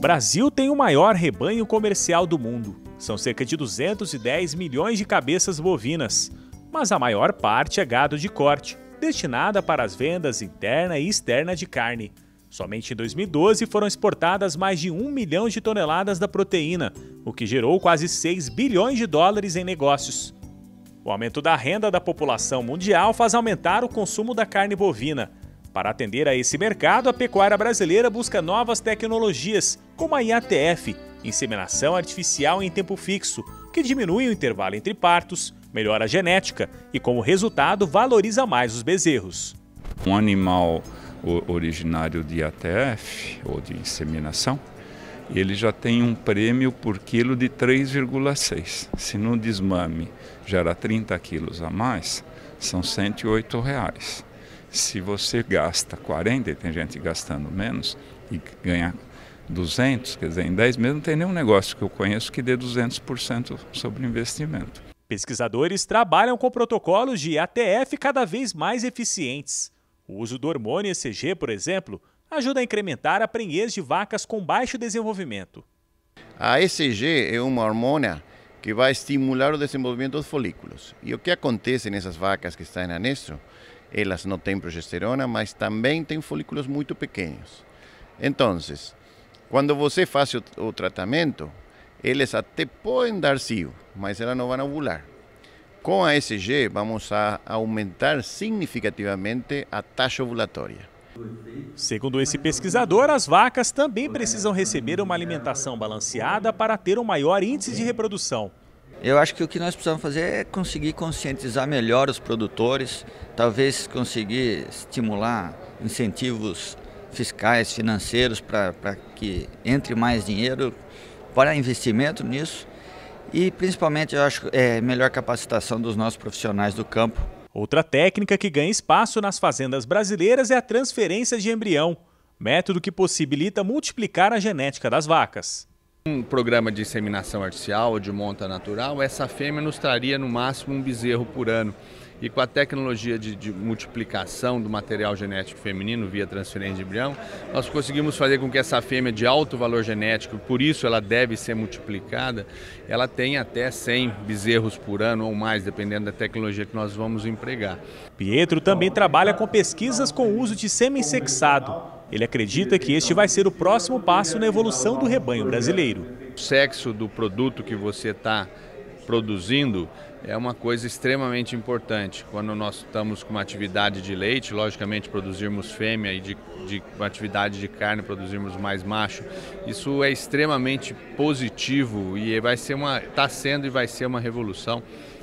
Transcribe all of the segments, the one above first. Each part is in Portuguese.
Brasil tem o maior rebanho comercial do mundo. São cerca de 210 milhões de cabeças bovinas, mas a maior parte é gado de corte, destinada para as vendas interna e externa de carne. Somente em 2012 foram exportadas mais de 1 milhão de toneladas da proteína, o que gerou quase 6 bilhões de dólares em negócios. O aumento da renda da população mundial faz aumentar o consumo da carne bovina, para atender a esse mercado, a pecuária brasileira busca novas tecnologias, como a IATF, inseminação artificial em tempo fixo, que diminui o intervalo entre partos, melhora a genética e, como resultado, valoriza mais os bezerros. Um animal originário de IATF ou de inseminação, ele já tem um prêmio por quilo de 3,6. Se no desmame gera 30 quilos a mais, são 108 reais. Se você gasta 40 e tem gente gastando menos e ganha 200, quer dizer, em 10 meses não tem nenhum negócio que eu conheço que dê 200% sobre investimento. Pesquisadores trabalham com protocolos de ATF cada vez mais eficientes. O uso do hormônio ECG, por exemplo, ajuda a incrementar a prenhez de vacas com baixo desenvolvimento. A ECG é uma hormona que vai estimular o desenvolvimento dos folículos. E o que acontece nessas vacas que estão em anexo elas não têm progesterona, mas também têm folículos muito pequenos. Então, quando você faz o, o tratamento, eles até podem dar cio, mas elas não vão ovular. Com a SG, vamos a aumentar significativamente a taxa ovulatória. Segundo esse pesquisador, as vacas também precisam receber uma alimentação balanceada para ter um maior índice de reprodução. Eu acho que o que nós precisamos fazer é conseguir conscientizar melhor os produtores, talvez conseguir estimular incentivos fiscais, financeiros, para que entre mais dinheiro para investimento nisso. E principalmente, eu acho, é melhor capacitação dos nossos profissionais do campo. Outra técnica que ganha espaço nas fazendas brasileiras é a transferência de embrião, método que possibilita multiplicar a genética das vacas. Um programa de inseminação artificial ou de monta natural, essa fêmea nos traria no máximo um bezerro por ano. E com a tecnologia de, de, multiplicação do material genético feminino via transferência de embrião, nós conseguimos fazer com que essa fêmea de alto valor genético, por isso ela deve ser multiplicada, ela tenha até 100 bezerros por ano ou mais, dependendo da tecnologia que nós vamos empregar. Pietro também trabalha com pesquisas com o uso de semi sexado ele acredita que este vai ser o próximo passo na evolução do rebanho brasileiro. O sexo do produto que você está produzindo é uma coisa extremamente importante. Quando nós estamos com uma atividade de leite, logicamente produzirmos fêmea e de, de uma atividade de carne produzirmos mais macho, isso é extremamente positivo e vai ser uma, está sendo e vai ser uma revolução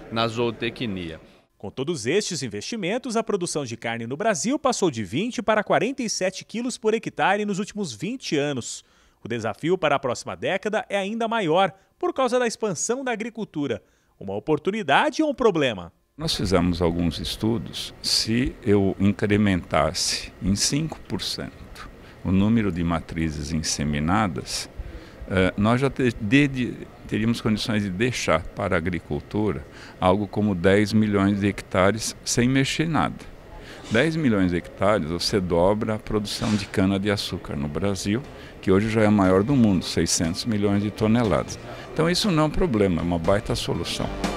na zootecnia. Com todos estes investimentos, a produção de carne no Brasil passou de 20 para 47 quilos por hectare nos últimos 20 anos. O desafio para a próxima década é ainda maior por causa da expansão da agricultura. Uma oportunidade ou um problema? Nós fizemos alguns estudos. Se eu incrementasse em 5% o número de matrizes inseminadas, é, nós já ter, de, teríamos condições de deixar para a agricultura algo como 10 milhões de hectares sem mexer nada. 10 milhões de hectares você dobra a produção de cana-de-açúcar no Brasil, que hoje já é a maior do mundo, 600 milhões de toneladas. Então isso não é um problema, é uma baita solução.